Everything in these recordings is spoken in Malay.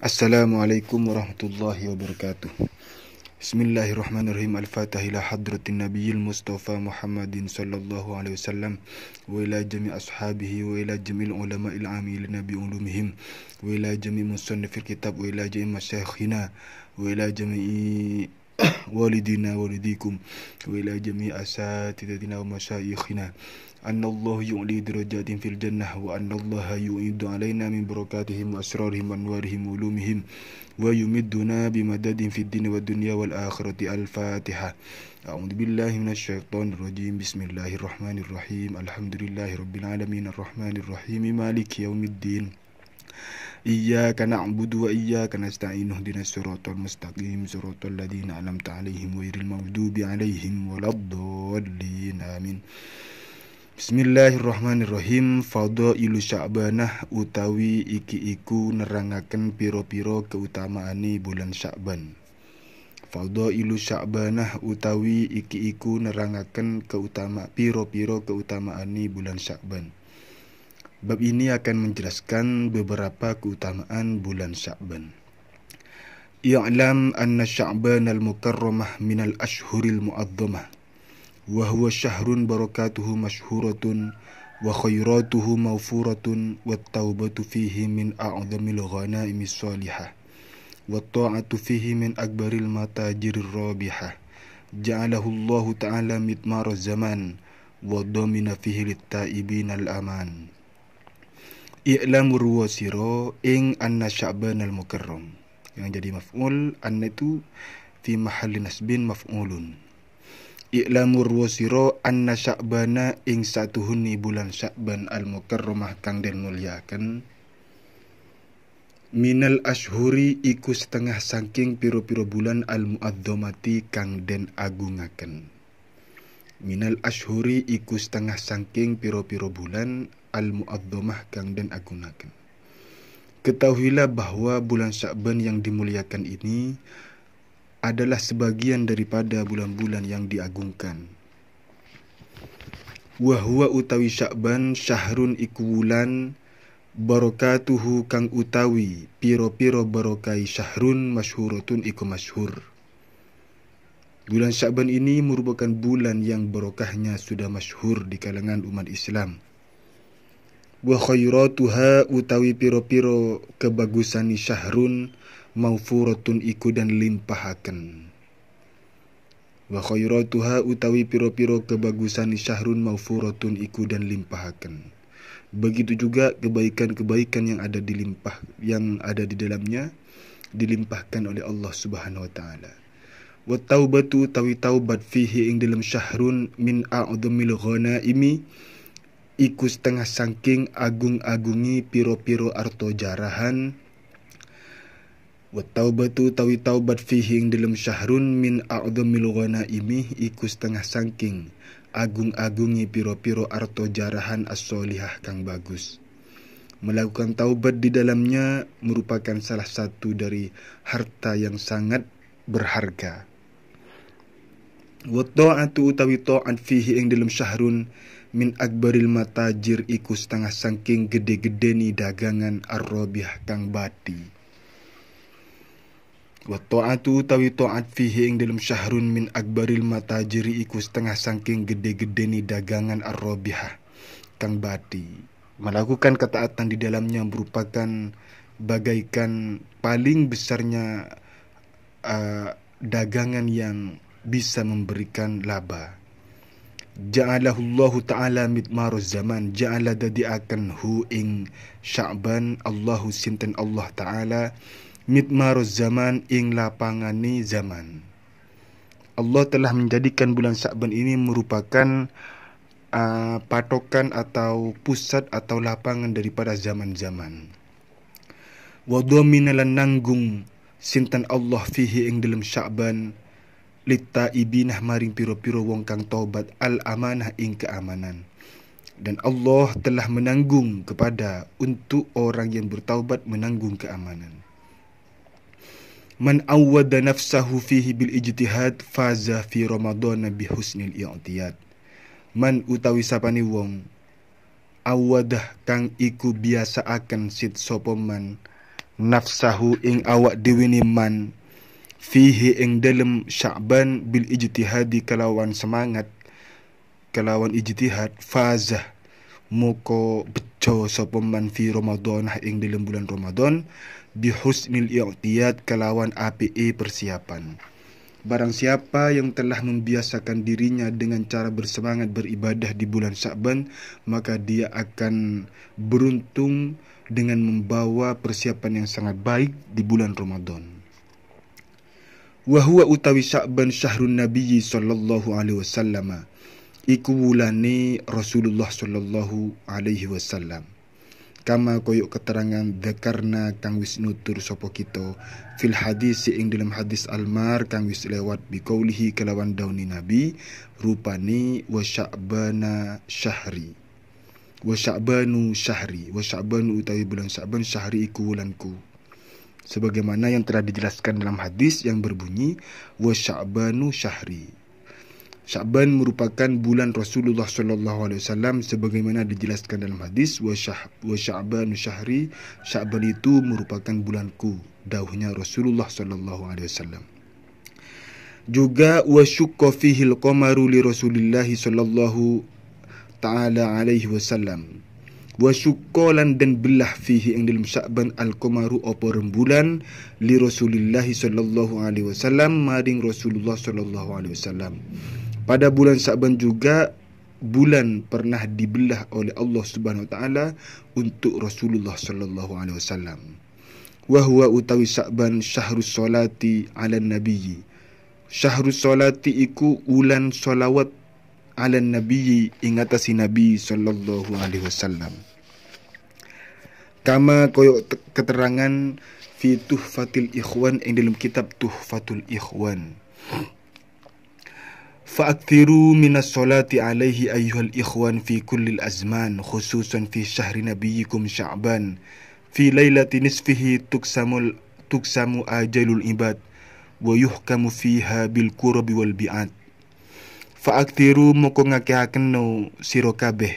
السلام عليكم ورحمة الله وبركاته بسم الله الرحمن الرحيم الفاتح إلى حضرة النبي المصطفى محمد صلى الله عليه وسلم وإلى جميع أصحابه وإلى جميع العلماء العاملين بعلومهم وإلى جميع مصنف الكتاب وإلى جميع مشايخنا وإلى جميع والدينا والديكم وإلى جميع أساتذتنا ومشايخنا أن الله يعلي درجات في الجنة وأن الله يعيد علينا من بركاتهم وأسرارهم وأنوارهم وعلومهم ويمدنا بمدد في الدين والدنيا والآخرة الفاتحة أعوذ بالله من الشيطان الرجيم بسم الله الرحمن الرحيم الحمد لله رب العالمين الرحمن الرحيم مالك يوم الدين إياك نعبد وإياك نستعين اهدنا الصراط المستقيم صراط الذين أنعمت عليهم غير المغضوب عليهم ولا الضالين آمين Bismillahirrahmanirrahim ilu syakbanah utawi iki iku nerangakan piro-piro keutamaane bulan syakban. Syaban. ilu syakbanah utawi iki iku nerangakan keutama piro-piro keutamaane bulan syakban. Bab ini akan menjelaskan beberapa keutamaan bulan Syaban. I'lam anna syakban al-mukarramah minal ashhuril mu'azzamah. وهو شهر بركاته مشهورة وخيراته موفورة والتوبة فيه من أعظم الغنائم الصالحة والطاعة فيه من أكبر المتاجر الرابحة جعله الله تعالى مطمار الزمان وضمن فيه للتائبين الأمان إعلام ruwasiro إن أن شعبان المكرم mukarram Yang jadi maf'ul في محل Fi mahalli nasbin maf'ulun Iklamur wasiro anna sya'bana ing satuhuni bulan sya'ban al-mukarramah kang den muliakan Minal ashuri iku setengah sangking piro-piro bulan al-muadzomati kang den agungaken. Minal ashuri iku setengah sangking piro-piro bulan al-muadzomah kang den agungaken. Ketahuilah bahwa bulan Sya'ban yang dimuliakan ini adalah sebagian daripada bulan-bulan yang diagungkan. Wahua utawi syakban syahrun iku wulan barokatuhu kang utawi piro-piro barokai syahrun masyhuratun iku masyhur. Bulan syakban ini merupakan bulan yang barokahnya sudah masyhur di kalangan umat Islam. Wa khairatuha utawi piro-piro kebagusani syahrun mangfuratun iku dan limpahaken. Wa khairatuha utawi piro-piro kebagusan syahrun mangfuratun iku dan limpahaken. Begitu juga kebaikan-kebaikan yang ada dilimpah yang ada di dalamnya dilimpahkan oleh Allah Subhanahu wa taala. Wa taubatu tawi taubat fihi ing dalam syahrun min ghana ghanaimi iku setengah sangking agung-agungi piro-piro arto jarahan Wattaubatu tawi taubat fihing dalam syahrun min a'udhamil ghanaimi iku setengah sangking. Agung-agungi piro-piro arto jarahan as-solihah kang bagus. Melakukan taubat di dalamnya merupakan salah satu dari harta yang sangat berharga. Wattaubatu utawi ta'at fihi ing dalam syahrun min akbaril matajir iku setengah sangking gede-gede ni dagangan ar-robiah kang bati wa ta'atu tawi ta'at fihi ing dalam syahrun min akbaril matajiri iku setengah sangking gede-gede ni dagangan arrobiha kang bati melakukan ketaatan di dalamnya merupakan bagaikan paling besarnya uh, dagangan yang bisa memberikan laba Ja'alahullahu ta'ala mitmaru zaman Ja'ala dadi akan hu ing sya'ban Allahu sinten Allah ta'ala mit maros zaman ing lapangani zaman. Allah telah menjadikan bulan Sya'ban ini merupakan uh, patokan atau pusat atau lapangan daripada zaman-zaman. Wa dhamina lan nanggung sintan Allah fihi ing dalam Sya'ban litta ibinah maring piro-piro wong kang tobat al amanah ing keamanan. Dan Allah telah menanggung kepada untuk orang yang bertaubat menanggung keamanan man awwada nafsahu fihi bil ijtihad faza fi ramadan bi husnil i'tiyad man utawi sapani wong awwada kang iku biasa akan sit sapa man nafsahu ing awak dewi man fihi ing dalem sya'ban bil ijtihadi kalawan semangat kalawan ijtihad faza moko bejo sapa man fi ramadan ing dalem bulan ramadan bihusnil i'tiyad kelawan APE persiapan. Barang siapa yang telah membiasakan dirinya dengan cara bersemangat beribadah di bulan Sya'ban, maka dia akan beruntung dengan membawa persiapan yang sangat baik di bulan Ramadan. Wahua utawi Sya'ban syahrun Nabiyyi sallallahu alaihi wasallam. Iku bulane Rasulullah sallallahu alaihi wasallam kama koyok keterangan dekarna kang wis nutur sopo kita fil hadis si ing dalam hadis almar kang wis lewat bikaulihi kelawan dauni nabi rupani wa sya'bana syahri wa sya'banu syahri wa sya'banu utawi bulan sya'ban syahri iku wulanku sebagaimana yang telah dijelaskan dalam hadis yang berbunyi wa sya'banu syahri Syaban merupakan bulan Rasulullah sallallahu alaihi wasallam sebagaimana dijelaskan dalam hadis wa syah syahri Syaban itu merupakan bulanku dauhnya Rasulullah sallallahu alaihi wasallam juga wa syukka fihi al-qamaru li Rasulillah sallallahu taala alaihi wasallam wa syukkolan dan belah fihi yang dalam syaban al-qamaru apa rembulan li Rasulillah sallallahu alaihi wasallam maring Rasulullah sallallahu alaihi wasallam pada bulan Syaban juga bulan pernah dibelah oleh Allah Subhanahu Wa Taala untuk Rasulullah Sallallahu Alaihi Wasallam. Wahwa utawi Syaban syahrus solati ala Nabi. Syahrus solati iku ulan solawat ala Nabi ingatasi Nabi Sallallahu Alaihi Wasallam. Kama koyok keterangan fituh fatil ikhwan yang dalam kitab tuhfatul ikhwan. فأكثروا من الصلاة عليه أيها الإخوان في كل الأزمان خصوصا في شهر نبيكم شعبان في ليلة نصفه تقسم تقسم آجل العباد ويحكم فيها بالقرب والبعاد فأكثروا moko ngakehaken سيروكابه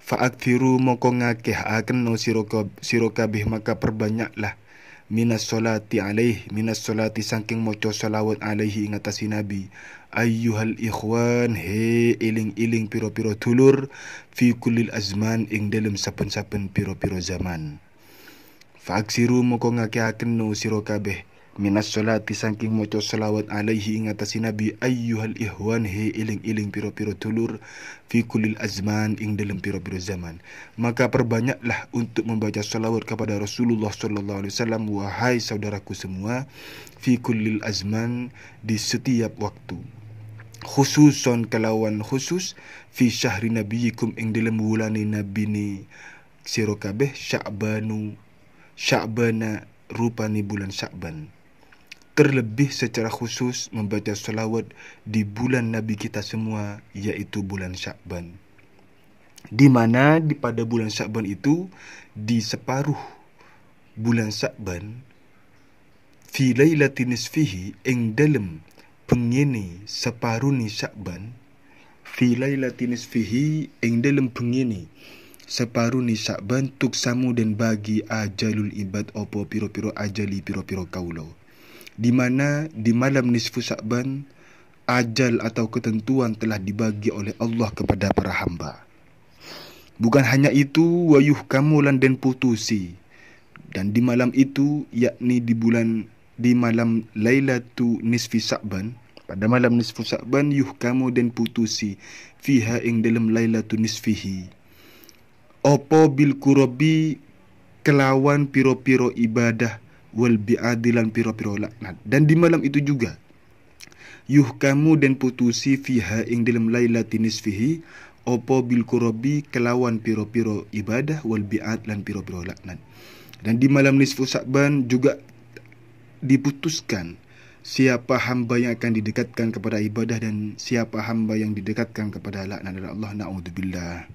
فأكثروا kabeh Fa'aktiru سيروكابه مكا perbanyaklah minas solati alayh minas solati sangking mocho salawat alayhi ingat nabi, ayyuhal ikhwan he iling iling piro piro tulur fi kullil azman ing dalam sapen piro piro zaman faksiru moko ngake akenu siro kabeh minas salati saking moco salawat alaihi ing ingatasi nabi ayyuhal ihwan he iling iling piro piro tulur fi kulil azman ing dalam piro piro zaman maka perbanyaklah untuk membaca salawat kepada rasulullah sallallahu alaihi wasallam wahai saudaraku semua fi kulil azman di setiap waktu khususon kelawan khusus fi syahri nabiyikum ing dalam wulani nabi ni sirokabeh sya'banu sya'bana rupani bulan sya'ban terlebih secara khusus membaca selawat di bulan Nabi kita semua yaitu bulan Syakban. Di mana di pada bulan Syakban itu di separuh bulan Syakban fi lailatin nisfihi ing dalem pengini separuh ni Syakban fi lailatin nisfihi ing dalem pengini separuh ni Syakban tuk samu dan bagi ajalul ibad opo piro-piro ajali piro-piro kaulah di mana di malam nisfu Sya'ban ajal atau ketentuan telah dibagi oleh Allah kepada para hamba. Bukan hanya itu, wayuh kamu lan putusi. Dan di malam itu, yakni di bulan di malam Lailatul Nisfi Sa'ban, pada malam Nisfu Sa'ban yuh kamu den putusi fiha ing dalam Lailatul Nisfihi. Opo bil kurabi kelawan piro-piro ibadah wal bi'adilan piro-piro laknat dan di malam itu juga yuh kamu dan putusi fiha ing dalam lailatinis fihi opo bil kurabi kelawan piro-piro ibadah wal bi'ad lan piro-piro laknat dan di malam nisfu sa'ban juga diputuskan siapa hamba yang akan didekatkan kepada ibadah dan siapa hamba yang didekatkan kepada laknat dari Allah na'udzubillah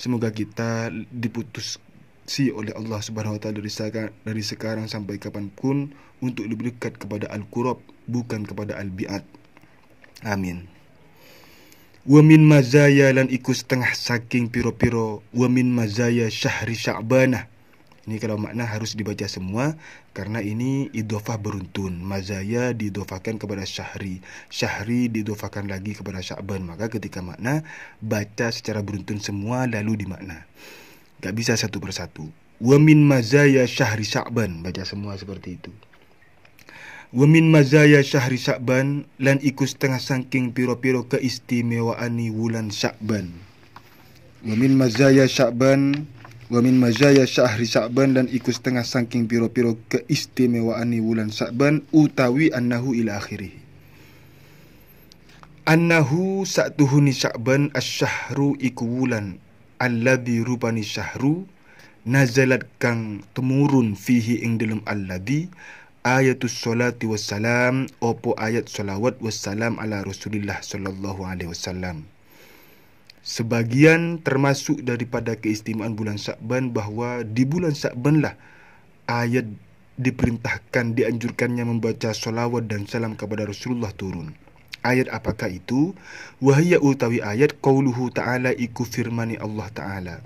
semoga kita diputus si oleh Allah Subhanahu Wa Taala dari, dari sekarang sampai kapanpun untuk lebih dekat kepada al qurab bukan kepada al biat. Amin. Wamin mazaya lan ikut setengah saking piro-piro Wamin mazaya syahri sya'banah Ini kalau makna harus dibaca semua Karena ini idofah beruntun Mazaya didofahkan kepada syahri Syahri didofahkan lagi kepada sya'ban Maka ketika makna Baca secara beruntun semua lalu dimakna tak bisa satu persatu. Wamin mazaya syahri sya'ban. Baca semua seperti itu. Wamin mazaya syahri sya'ban. Lan iku setengah sangking piro-piro keistimewaani wulan sya'ban. Wamin mazaya sya'ban. Wamin mazaya syahri sya'ban. Lan iku setengah sangking piro-piro keistimewaani wulan sya'ban. Utawi annahu ila akhirih. Annahu satuhuni sya'ban asyahru iku wulan alladhi rubani syahru nazalat kang temurun fihi ing dalam alladhi ayatus salati wassalam opo ayat salawat wassalam ala rasulillah sallallahu alaihi wasallam sebagian termasuk daripada keistimewaan bulan Sya'ban bahawa di bulan lah ayat diperintahkan dianjurkannya membaca salawat dan salam kepada Rasulullah turun Ayat apakah itu? Wahia utawi ayat Qauluhu ta'ala iku firmani Allah ta'ala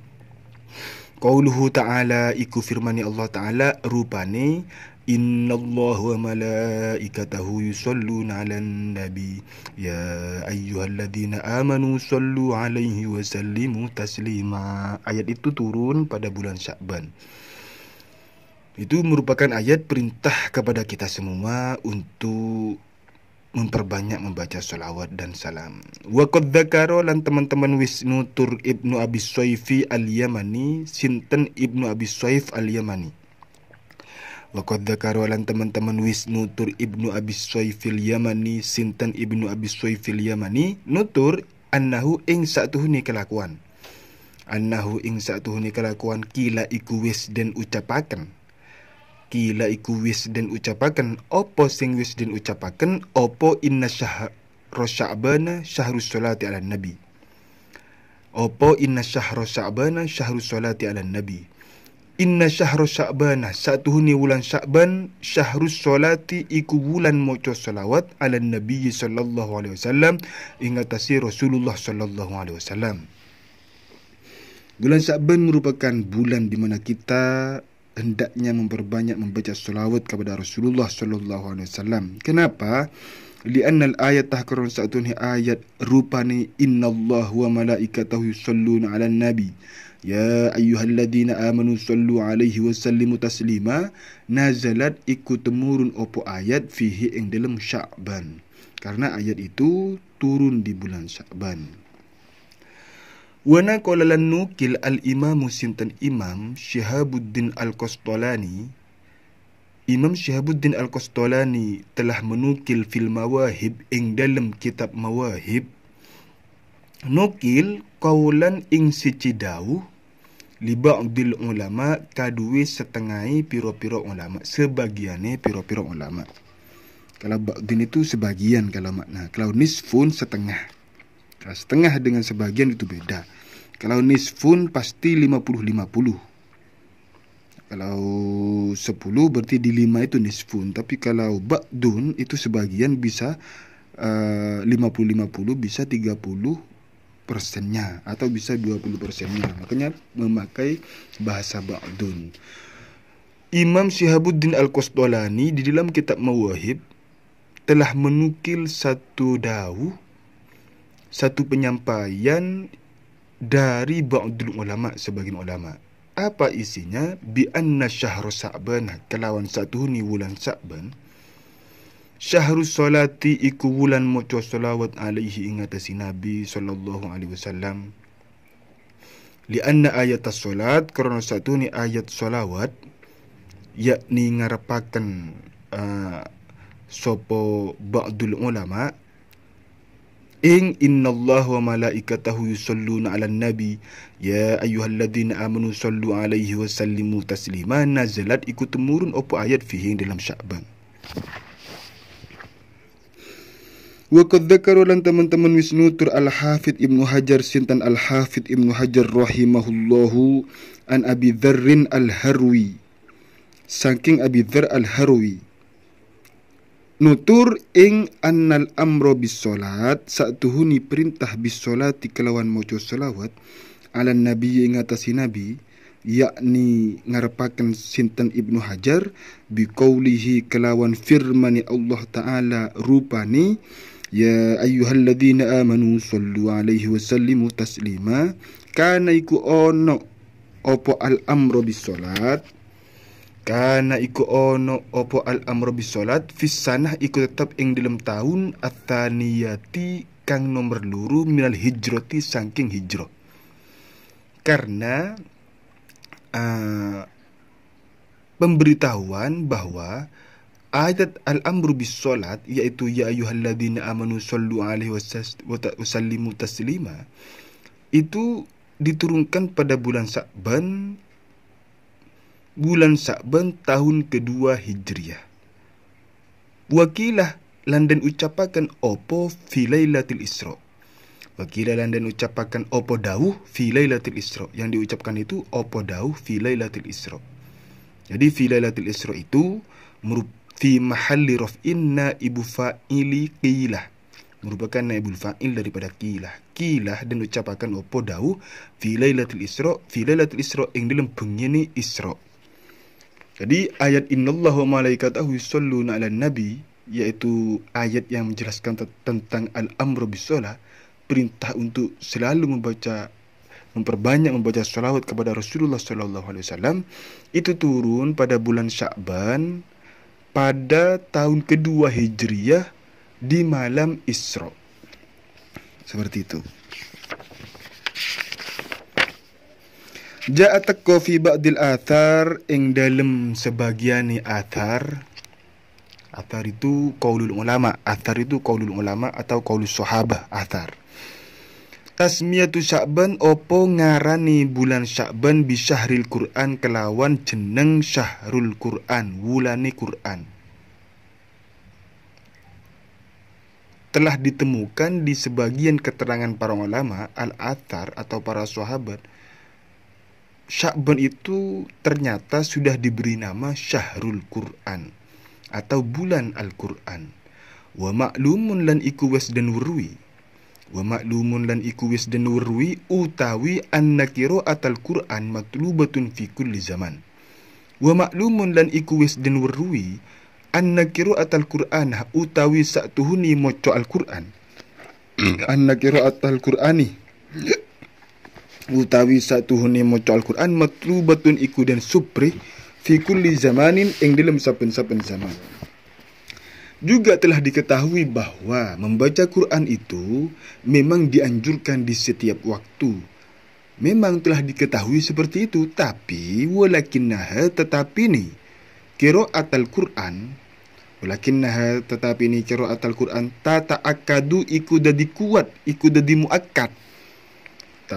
Qauluhu ta'ala iku firmani Allah ta'ala Rupani Inna Allah wa malaikatahu yusallun ala nabi Ya ayyuhalladzina amanu sallu alaihi wa sallimu taslima Ayat itu turun pada bulan Syakban Itu merupakan ayat perintah kepada kita semua untuk memperbanyak membaca solawat dan salam. wakat qad dzakaro teman-teman Wisnu Tur Ibnu Abi Soifi Al-Yamani, Sinten Ibnu Abi Soif Al-Yamani. wakat qad dzakaro teman-teman Wisnu Tur Ibnu Abi Soifi Al-Yamani, Sinten Ibnu Abi Soifi Al-Yamani, nutur annahu ing satuhune kelakuan. Annahu ing satuhune kelakuan kila iku wis den ucapaken kila iku wis den ucapaken opo sing wis den ucapaken opo inna syahr syaban syahrus salati ala nabi opo inna syahr syaban syahrus salati ala nabi inna syahr syaban satu huni wulan syaban syahrus salati iku wulan maca selawat ala nabi sallallahu alaihi wasallam ingatasi rasulullah sallallahu alaihi wasallam Bulan Syakban merupakan bulan di mana kita hendaknya memperbanyak membaca selawat kepada Rasulullah sallallahu alaihi wasallam. Kenapa? Li'anna al-ayat tahkurun sa'atun ayat rupani inna Allah wa malaikatahu yusalluna ala nabi. Ya ayyuhalladzina amanu sallu alaihi wa sallimu taslima nazalat ikutumurun opo ayat fihi ing dalam sya'ban. Karena ayat itu turun di bulan sya'ban. Wana kolalan nukil al-imam musim imam Syihabuddin al Kostolani. Imam Syihabuddin al Kostolani telah menukil film mawahib ing dalam kitab mawahib Nukil kaulan ing sici Liba Liba'udil ulama kadui setengahi piro-piro ulama Sebagiannya piro-piro ulama Kalau ba'udin itu sebagian kalau makna Kalau nisfun setengah Kalau setengah dengan sebagian itu beda. Kalau nisfun pasti 50-50. Kalau 10 berarti di 5 itu nisfun. Tapi kalau ba'dun itu sebagian bisa 50-50 eh, uh, bisa 30 persennya atau bisa 20 persennya makanya memakai bahasa ba'dun Imam Syihabuddin Al-Qasdolani di dalam kitab Mawahib telah menukil satu dawuh satu penyampaian dari ba'dul ulama sebagian ulama apa isinya bi anna syahr sa'ban kelawan satu ni bulan sa'ban syahr salati iku bulan maca selawat alaihi ingatasi nabi sallallahu alaihi wasallam li anna ayat salat karena satu ni ayat selawat yakni ngarepaken uh, ah, sopo ba'dul ulama' إن إن الله وملائكته يصلون على النبي يا أيها الذين آمنوا صلوا عليه وسلموا تسليما نزلت إكو تمورن أبو آيات فيه دلم شعبان وقد ذكروا لن تمن تمن مسنوتر الحافظ ابن حجر سنتن الحافظ ابن حجر رحمه الله أن أبي ذر الهروي سانكين أبي ذر الهروي Nutur ing annal amro bis solat satuhuni perintah bis di kelawan mojo solawat ala nabi ing atasi nabi yakni ngarepaken Sintan ibnu hajar bi qaulihi kelawan firmani Allah taala rupani Ya ayyuhalladzina amanu sallu alaihi wa sallimu taslima kana ono opo al amru bis salat Karena iku ono opo al amro bisolat Fisanah iku tetap ing dalam tahun Ataniyati kang nomer luru minal hijroti saking hijro Karena uh, Pemberitahuan bahwa Ayat al amru bisolat Yaitu ya ayuhalladina amanu sallu alaihi wasallimu taslima Itu diturunkan pada bulan Sa'ban bulan Sa'ban tahun kedua Hijriah. Wakilah London ucapakan opo fi Lailatul Isra. Wakilah London ucapakan opo dawuh fi Lailatul Isra. Yang diucapkan itu opo dawuh fi Lailatul Isra. Jadi fi Lailatul Isra itu fi mahalli raf'in naibu fa'ili qilah. Merupakan naibul fa'il daripada qilah. Qilah dan ucapakan opo dawuh fi Lailatul Isra. Fi Lailatul Isra yang dalam bengi ni Isra. Jadi ayat innallaha wa malaikatahu yusalluna 'alan nabi yaitu ayat yang menjelaskan tentang al-amru bis perintah untuk selalu membaca memperbanyak membaca salawat kepada Rasulullah sallallahu alaihi wasallam itu turun pada bulan Sya'ban pada tahun kedua Hijriah di malam Isra. Seperti itu. Ja'a teko fi ba'dil athar ing dalem sebagian ni athar. Athar itu qaulul ulama, athar itu qaulul ulama atau qaulus sahabah athar. Tasmiyatu Sya'ban opo ngarani bulan Sya'ban bi syahril Qur'an kelawan jeneng Syahrul Qur'an, wulane Qur'an. telah ditemukan di sebagian keterangan para ulama al-athar atau para sahabat Sya'ban itu ternyata sudah diberi nama Syahrul Quran atau bulan Al-Quran. Wa ma'lumun lan iku wis den wurui. Wa ma'lumun lan iku wis den wurui utawi anna atal Quran matlubatun fikul di zaman. Wa ma'lumun lan iku wis den wurui anna qira'atul Quran utawi mo co Al-Quran. anna atal Qurani. utawi satu huni maca Al-Quran matlubatun iku dan supri fi kulli zamanin ing dalam saben-saben zaman. Juga telah diketahui bahawa membaca Quran itu memang dianjurkan di setiap waktu. Memang telah diketahui seperti itu, tapi walakinnah tetapi ni kiraat atal quran walakinnah tetapi ni kiraat atal quran tata akadu iku dadi kuat iku dadi muakkad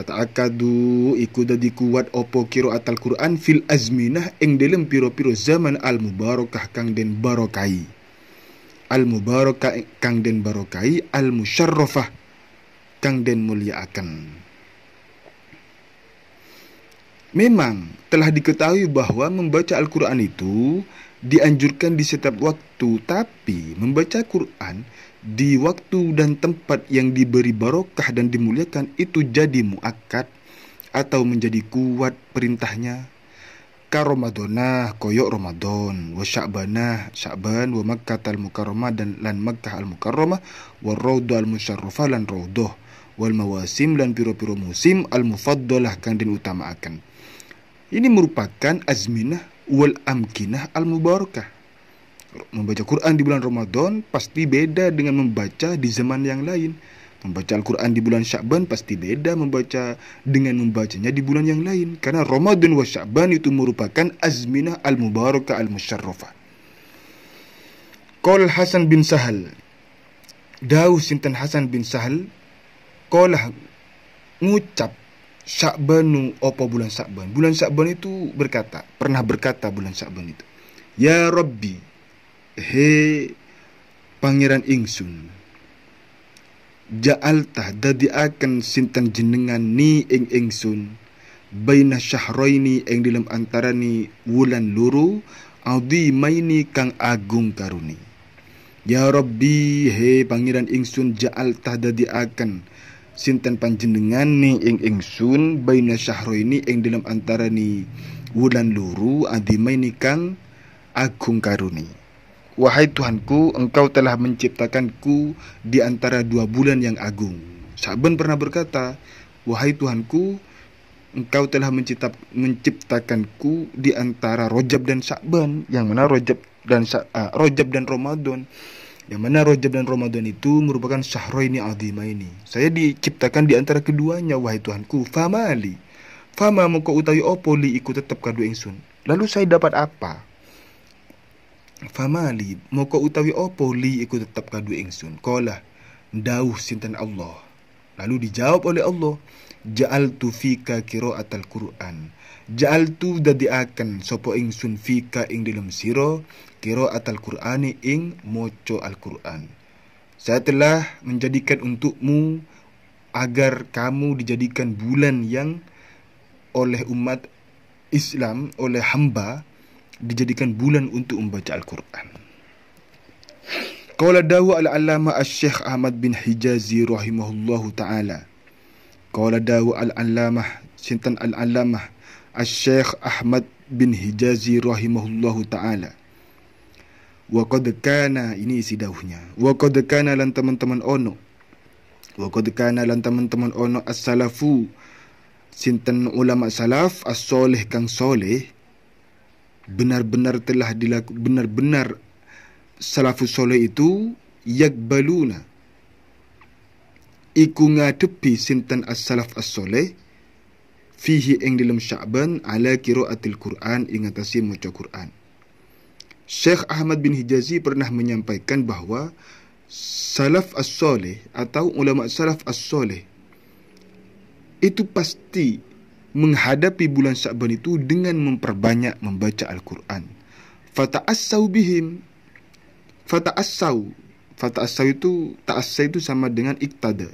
akadu tata'akadu ikuda dikuat opo kiro atal Quran fil azminah ing dalam piro-piro zaman al mubarakah kang den barokai al mubarakah kang den barokai al musharrafah kang den mulia akan. memang telah diketahui bahawa membaca Al-Quran itu dianjurkan di setiap waktu tapi membaca Quran di waktu dan tempat yang diberi barokah dan dimuliakan itu jadi muakat atau menjadi kuat perintahnya ka Ramadana koyok Ramadan wa Sya'bana Sya'ban wa Makkah al Mukarramah dan lan Makkah al Mukarramah wa Raudhah al Musyarrafah lan Raudhah wal mawasim lan piro-piro musim al mufaddalah kang din utama akan ini merupakan azminah wal amkinah al mubarakah membaca Quran di bulan Ramadan pasti beda dengan membaca di zaman yang lain. Membaca Al-Quran di bulan Syakban pasti beda membaca dengan membacanya di bulan yang lain. Karena Ramadan wa Syakban itu merupakan azminah al-mubaraka al-musyarrafah. Qol Hasan bin Sahal. Dau Sintan Hasan bin Sahal. Qolah ngucap Syakbanu opo bulan Syakban. Bulan Syakban itu berkata, pernah berkata bulan Syakban itu. Ya Rabbi, He Pangeran Ingsun Ja'alta dadi akan sinten jenengan ni ing ingsun Baina syahroini ing dalam ni wulan luru Audi maini kang agung karuni Ya Rabbi he pangeran ingsun ja'alta dadi akan sinten panjenengan ni ing ingsun Baina syahroini ing dalam ni wulan luru Adi maini kang agung karuni Wahai Tuhanku, engkau telah menciptakanku di antara dua bulan yang agung. Saban pernah berkata, Wahai Tuhanku, engkau telah mencipta menciptakanku di antara Rojab dan Sa'ban. Yang mana Rojab dan Sa uh, ah, Rojab dan Ramadan. Yang mana Rojab dan Ramadan itu merupakan syahroini azima ini. Saya diciptakan di antara keduanya, wahai Tuhanku. Famali. Fama muka utawi opoli ikut tetap kadu ingsun. Lalu saya dapat apa? famali moko utawi opo li iku tetap kadu ingsun kola dauh sinten Allah lalu dijawab oleh Allah ja'al tu fika kiro atal qur'an ja'al tu dadi akan sopo ingsun fika ing dalam siro atal qur'ani ing moco al-qur'an saya telah menjadikan untukmu agar kamu dijadikan bulan yang oleh umat Islam oleh hamba dijadikan bulan untuk membaca Al-Quran. Kaulah dawu al-allama al-syekh Ahmad bin Hijazi rahimahullahu ta'ala. Kaulah dawu al-allama sintan al-allama al-syekh Ahmad bin Hijazi rahimahullahu ta'ala. Wa ini isi dawuhnya. Wa qad lan teman-teman ono. Wa qad lan teman-teman ono as-salafu sintan ulama salaf as-salih kang salih benar-benar telah dilaku, benar-benar salafus soleh itu yakbaluna iku ngadepi sinten as-salaf as-soleh fihi ing dalam sya'ban ala kiraatil quran ingatasi maca quran Syekh Ahmad bin Hijazi pernah menyampaikan bahawa salaf as-soleh atau ulama salaf as-soleh itu pasti menghadapi bulan Syaban itu dengan memperbanyak membaca Al-Quran. Fata'assau bihim. Fata'assau. Fata'assau itu, ta'assau itu sama dengan iktada.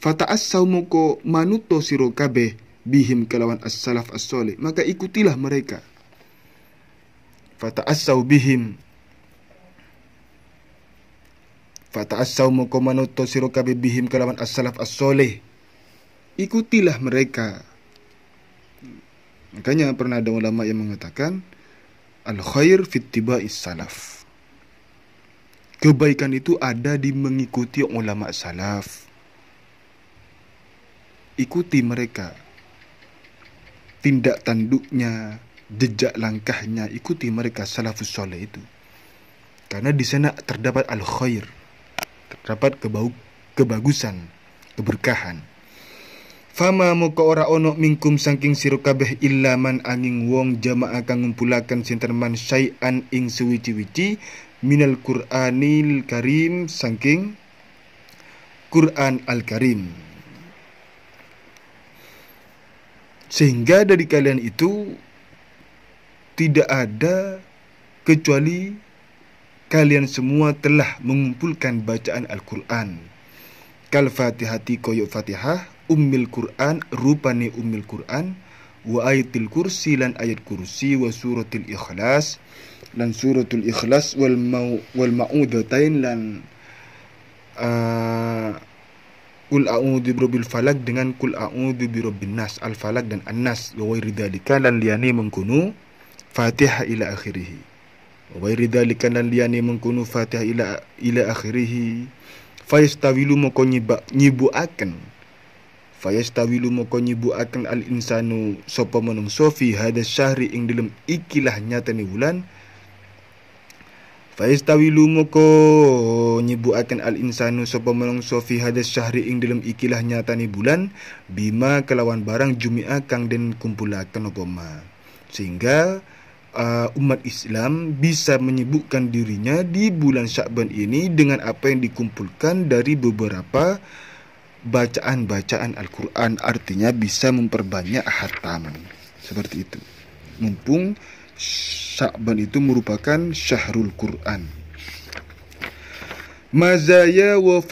Fata'assau moko manuto siro bihim kelawan as-salaf as Maka ikutilah mereka. Fata'assau bihim. Fata'assau moko manuto siro bihim kelawan as-salaf as Ikutilah mereka. Mereka. Makanya pernah ada ulama yang mengatakan al khair fittibai salaf. Kebaikan itu ada di mengikuti ulama salaf. Ikuti mereka. Tindak tanduknya, jejak langkahnya, ikuti mereka salafus soleh itu. Karena di sana terdapat al khair. Terdapat kebau- kebagusan, keberkahan. Fama muka ora ono mingkum saking siru kabeh illa man angin wong jama'ah kang ngumpulakan sinterman syai'an ing suwici-wici minal Qur'anil Karim saking Qur'an Al-Karim. Sehingga dari kalian itu tidak ada kecuali kalian semua telah mengumpulkan bacaan Al-Quran. Kal-Fatihati koyok Fatihah ummil Quran rupane ummil Quran wa ayatil kursi lan ayat kursi wa suratul ikhlas lan suratul ikhlas wal mau wal ma'udatain lan uh, ah, Kul a'udhu birubil falak dengan kul a'udhu birubil nas Al-falak dan an-nas Wawairi dhalika lan liani mengkunu Fatiha ila akhirihi Wawairi dhalika lan liani mengkunu Fatiha ila, ila akhirihi Faistawilu mokonyibu akan Fayastawilu moko nyibu akan al-insanu sopa menung sofi hada syahri ing dalam ikilah nyata ni wulan. Fayastawilu moko nyibu akan al-insanu sopa menung sofi hada syahri ing dalam ikilah nyata ni bulan. Bima kelawan barang jumia kang den kumpulakan opoma. Sehingga uh, umat Islam bisa menyibukkan dirinya di bulan Syakban ini dengan apa yang dikumpulkan dari beberapa bacaan-bacaan Al-Quran artinya bisa memperbanyak hatamu seperti itu mumpung Syakban itu merupakan Syahrul Quran Mazaya wa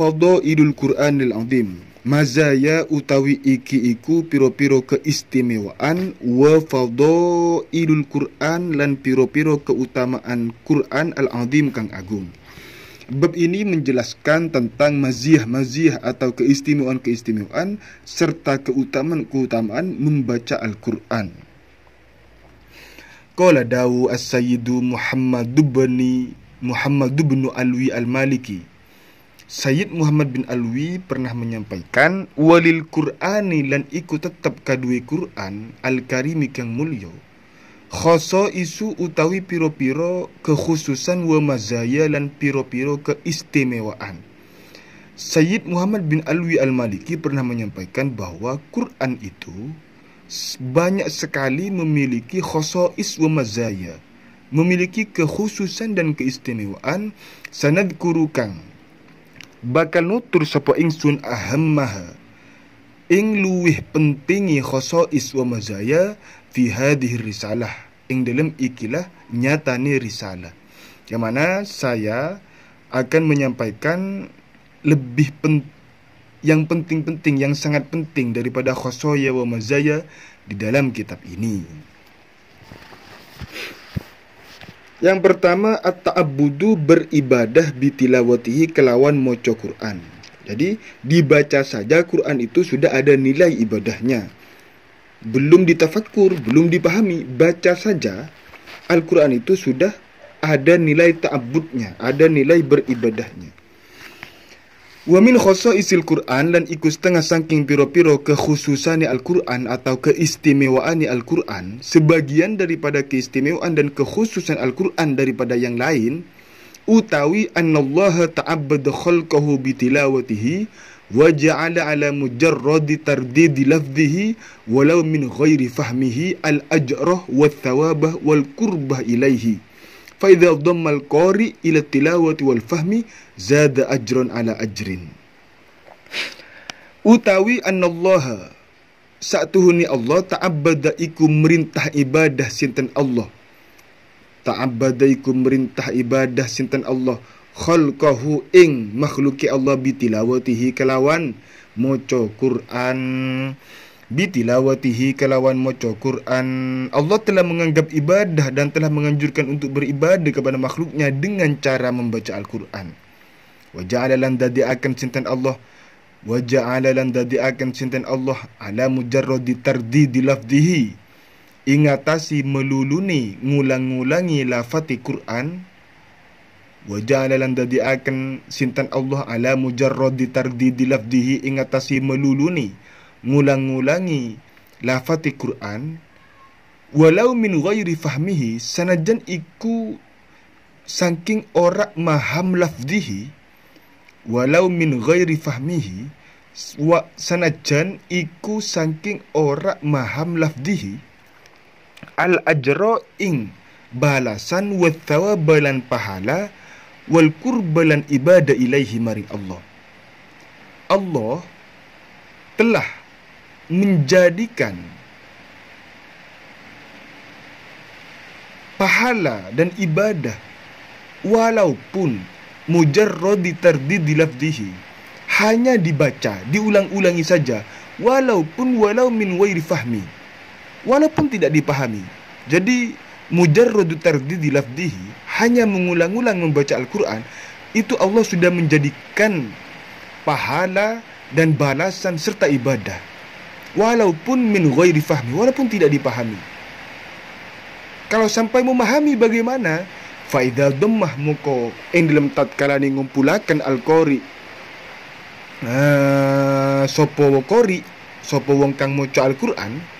idul Quran lil azim Mazaya utawi iki iku piro-piro keistimewaan wa idul Quran lan piro-piro keutamaan Quran al azim kang agung Bab ini menjelaskan tentang maziah-maziah atau keistimewaan-keistimewaan serta keutamaan-keutamaan membaca Al-Quran. Kala Dawu As-Sayyidu Muhammad Dubani Muhammad bin Alwi Al-Maliki. Sayyid Muhammad bin Alwi pernah menyampaikan walil Qur'ani lan iku tetap kadue Qur'an al-Karimi kang mulya khoso isu utawi piro-piro kekhususan wa mazaya lan piro-piro keistimewaan. Sayyid Muhammad bin Alwi Al-Maliki pernah menyampaikan bahawa Quran itu banyak sekali memiliki khoso isu mazaya, memiliki kekhususan dan keistimewaan sanad kurukang. Bakal nutur sapa ingsun ahammaha ing luwih pentingi khoso isu mazaya fi hadhihi risalah ing dalam ikilah nyata ni risalah yang mana saya akan menyampaikan lebih pen, yang penting-penting yang sangat penting daripada khosoya wa mazaya di dalam kitab ini yang pertama at-ta'abbudu beribadah bitilawatihi kelawan moco Quran. Jadi dibaca saja Quran itu sudah ada nilai ibadahnya belum ditafakur, belum dipahami, baca saja Al-Quran itu sudah ada nilai ta'abudnya, ada nilai beribadahnya. Wa min isil Quran dan ikut setengah sangking piro-piro kekhususane Al-Quran atau keistimewaane Al-Quran, sebagian daripada keistimewaan dan kekhususan Al-Quran daripada yang lain utawi annallaha ta'abbada khalqahu bitilawatihi وجعل على مجرد ترديد لفظه ولو من غير فهمه الأجر والثواب والقرب إليه فإذا ضم القارئ إلى التلاوة والفهم زاد أجر على أجر Utawi anna Allah Saktuhuni Allah Ta'abada iku merintah ibadah Sintan Allah Ta'abada iku merintah ibadah Sintan Allah khalqahu ing makhluki Allah bitilawatihi kelawan moco Quran bitilawatihi kelawan moco Quran Allah telah menganggap ibadah dan telah menganjurkan untuk beribadah kepada makhluknya dengan cara membaca Al-Quran wa ja'ala lan dadi akan cintan Allah wa ja'ala lan dadi akan cintan Allah ala mujarradi tardidi lafdihi ingatasi meluluni ngulang-ngulangi lafati Quran وجعل ددي أكن سنتن الله di مجرد ترديد لفظه إنغتاسي ملولوني ngulang ngulangi lafati Quran walau min ghairi fahmihi sanajan iku saking ora maham lafdihi walau min ghairi fahmihi wa sanajan iku saking ora maham lafdihi al ajra ing balasan wa thawab pahala wal kurbalan ibadah ilaihi mari Allah. Allah telah menjadikan pahala dan ibadah walaupun mujarrad tardid lafdhihi hanya dibaca diulang-ulangi saja walaupun walau min wairi fahmi walaupun tidak dipahami jadi mujarradu tardidi lafdihi hanya mengulang-ulang membaca Al-Quran itu Allah sudah menjadikan pahala dan balasan serta ibadah walaupun min ghairi fahmi walaupun tidak dipahami kalau sampai memahami bagaimana faidal dhammah muko ing dalam tatkala ni ngumpulaken al-qari uh, sopo qari sopo wong kang maca al-qur'an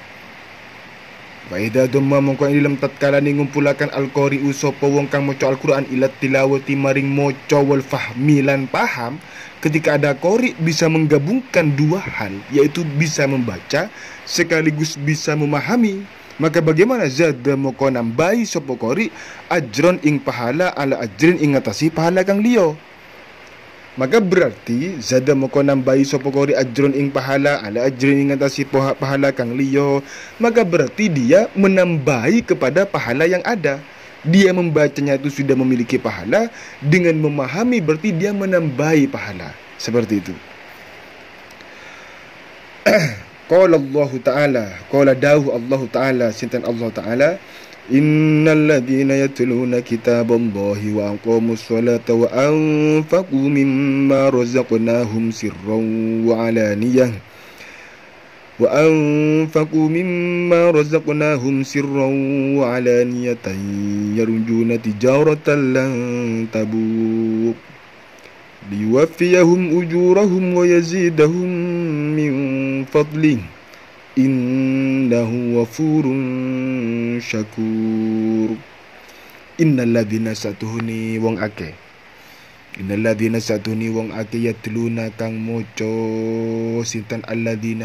Faida duma mengkuan ilam tatkala ni ngumpulakan al-qari usopo wong kang moco al-Quran ila tilawati maring moco wal fahmilan paham ketika ada qari bisa menggabungkan dua hal yaitu bisa membaca sekaligus bisa memahami maka bagaimana zat moko nambai sopo qari ajron ing pahala ala ajrin ing ngatasi pahala kang liyo Maka berarti zada mokonam bayi sopo kori ajron ing pahala ala ajron ing atasi poha pahala kang liyo. Maka berarti dia menambahi kepada pahala yang ada. Dia membacanya itu sudah memiliki pahala dengan memahami berarti dia menambahi pahala. Seperti itu. قال الله تعالى قال داو الله تعالى سنتن الله تعالى إن الذين يتلون كتاب الله وأقاموا الصلاة وأنفقوا مما رزقناهم سرا وعلانية وأنفقوا مما رزقناهم سرا وعلانية يرجون تجارة لن تبور ليوفيهم أجورهم ويزيدهم من فضله إنه غفور شكور إن الذين ساتوني وان أكي إن الذين ساتوني وان أكي يتلون كان موجو سنتان الذين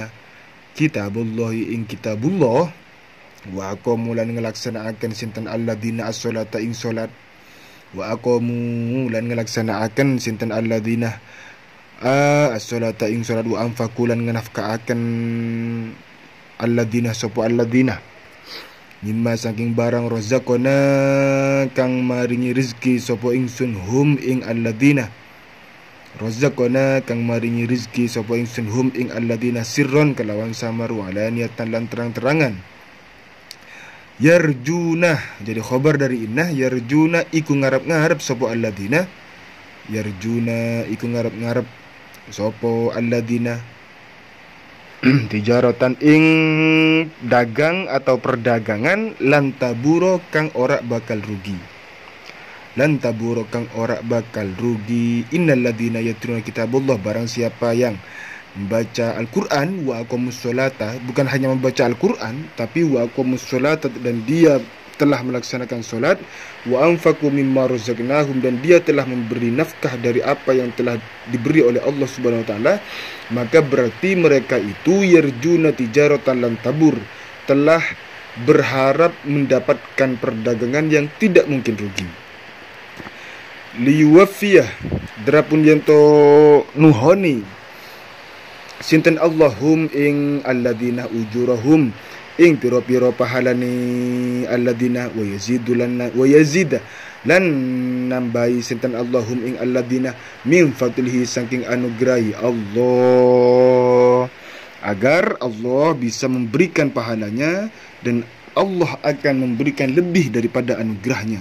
كتاب الله إن كتاب الله وأقوم لن نلاقسنا أكن سنتان الذين أصولات إن صلات wa aqamu lan ngelaksanaaken sinten alladzina uh, as-salata ing salat wa anfaqu lan ngenafkaaken alladzina sapa alladzina mimma saking barang rozakona kang maringi rezeki sapa ingsun hum ing alladzina rozakona kang maringi rezeki sapa ingsun hum ing alladzina sirron kelawan samar wa alaniyatan lan terang-terangan yarjunah jadi khabar dari innah yarjuna iku ngarap-ngarap sapa alladzina yarjuna iku ngarap-ngarap sapa alladzina tijaratan ing dagang atau perdagangan lantaburo kang ora bakal rugi Lantaburo kang ora bakal rugi innal ladina yatruna kitabullah barang siapa yang membaca Al-Quran wa aqumus solata bukan hanya membaca Al-Quran tapi wa aqumus solata dan dia telah melaksanakan solat wa anfaqu mimma razaqnahum dan dia telah memberi nafkah dari apa yang telah diberi oleh Allah Subhanahu wa taala maka berarti mereka itu yarjuna tijaratan lan tabur telah berharap mendapatkan perdagangan yang tidak mungkin rugi liwafiyah Drapun yang to nuhoni Sinten Allahum ing alladina ujurahum ing piro piro pahalani alladina wajizidulan wajizida lan Nambai sinten Allahum ing alladina min fatulhi saking Anugrahi Allah agar Allah bisa memberikan pahalanya dan Allah akan memberikan lebih daripada anugerahnya.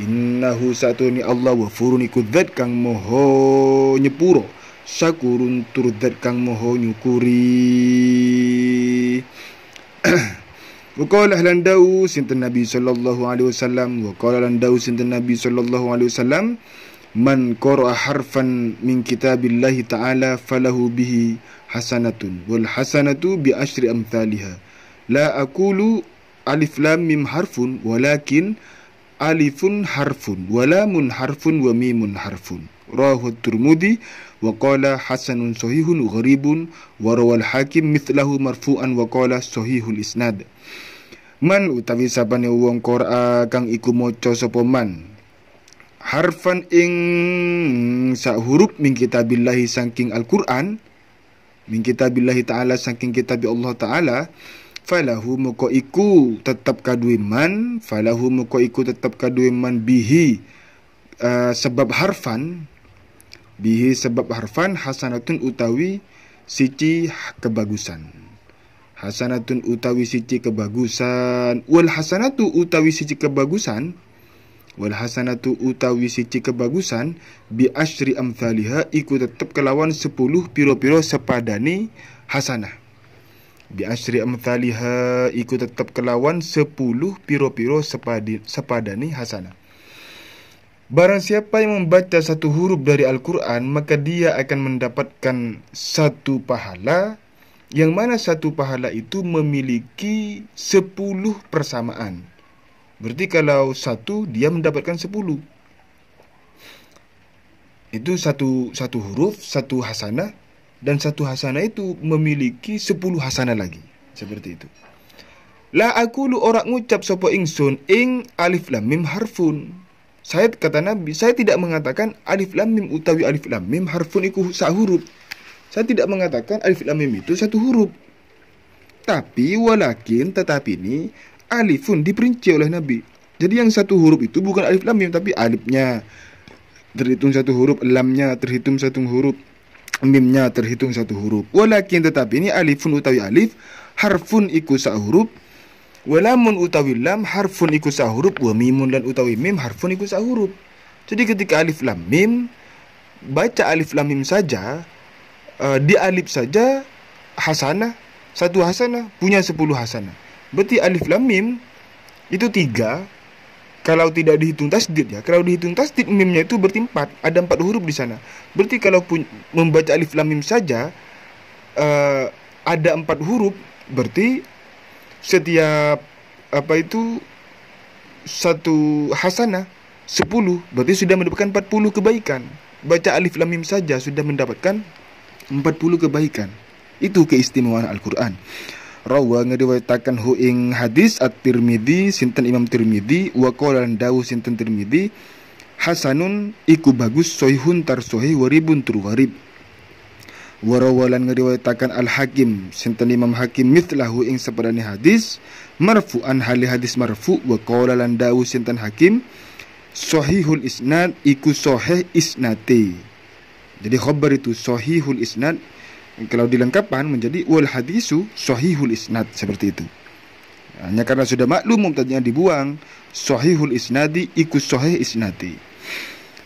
Innahu satuni Allah wa furuni kudzat kang moho nyepuro syakurun tur kang moho nyukuri Wakala landau sinten Nabi sallallahu alaihi wasallam wakala landau sinten Nabi sallallahu alaihi wasallam man qara harfan min kitabillahi ta'ala falahu bihi hasanatun wal hasanatu bi ashri amthaliha la aqulu alif lam mim harfun walakin alifun harfun wa lamun harfun wa mimun harfun rawahu at waqala hasanun sahihun gharibun wa rawal hakim mithlahu marfu'an waqala sahihul isnad man utawi sabane wong qur'a kang iku maca sapa man harfan ing sa huruf min kitabillahi saking alquran min kitabillahi ta'ala saking kitab Allah ta'ala falahu muko iku tetap kadui man falahu muko iku tetap kadui man bihi uh, sebab harfan bihi sebab harfan hasanatun utawi siti kebagusan hasanatun utawi siti kebagusan wal hasanatu utawi siti kebagusan wal hasanatu utawi siti kebagusan bi asri amthaliha iku tetap kelawan sepuluh piro-piro sepadane hasanah bi asri amthaliha iku tetap kelawan sepuluh piro-piro sepadane hasanah Barang siapa yang membaca satu huruf dari Al-Quran, maka dia akan mendapatkan satu pahala, yang mana satu pahala itu memiliki sepuluh persamaan. Berarti kalau satu, dia mendapatkan sepuluh. Itu satu, satu huruf, satu hasana, dan satu hasana itu memiliki sepuluh hasana lagi. Seperti itu. La aku lu orang ngucap sopo ingsun ing alif lam mim harfun saya kata Nabi, saya tidak mengatakan alif lam mim utawi alif lam mim harfun iku sak huruf. Saya tidak mengatakan alif lam mim itu satu huruf. Tapi walakin tetapi ini alifun diperinci oleh Nabi. Jadi yang satu huruf itu bukan alif lam mim tapi alifnya terhitung satu huruf, lamnya terhitung satu huruf, mimnya terhitung satu huruf. Walakin tetapi ini alifun utawi alif harfun iku sak huruf Walamun utawi lam harfun iku huruf wa mimun lan utawi mim harfun iku huruf. Jadi ketika alif lam mim baca alif lam mim saja uh, di alif saja hasanah satu hasanah punya sepuluh hasanah. Berarti alif lam mim itu tiga kalau tidak dihitung tasdid ya kalau dihitung tasdid mimnya itu berarti empat ada empat huruf di sana berarti kalau pun, membaca alif lam mim saja uh, ada empat huruf berarti setiap apa itu satu hasanah sepuluh berarti sudah mendapatkan empat puluh kebaikan. Baca alif lam mim saja sudah mendapatkan empat puluh kebaikan. Itu keistimewaan Al-Qur'an. Rawa ngeriwayatakan hu hadis at-Tirmidzi sinten Imam Tirmidzi wa qala dawu sinten Tirmidzi hasanun iku bagus soihun tar sohih waribun tur warib. Warawalan ngeriwayatakan Al-Hakim Sintan Imam Hakim mitlahu ing sepadani hadis Marfu'an hali hadis marfu Wa qawla landawu sintan Hakim Sohihul isnad iku soheh isnati Jadi khabar itu sohihul isnad Kalau dilengkapkan menjadi wal hadisu sohihul isnad Seperti itu Hanya karena sudah maklum mumtadnya dibuang Sohihul isnadi iku soheh isnati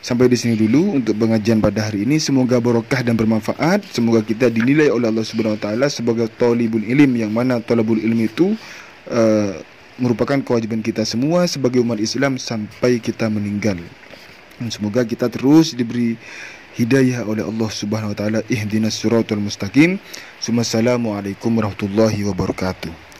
sampai di sini dulu untuk pengajian pada hari ini. Semoga barokah dan bermanfaat. Semoga kita dinilai oleh Allah Subhanahu Wa Taala sebagai tolibun ilim yang mana tolibul ilim itu uh, merupakan kewajiban kita semua sebagai umat Islam sampai kita meninggal. Dan semoga kita terus diberi hidayah oleh Allah Subhanahu Wa Taala. Ihdinas siratul mustaqim. alaikum warahmatullahi wabarakatuh.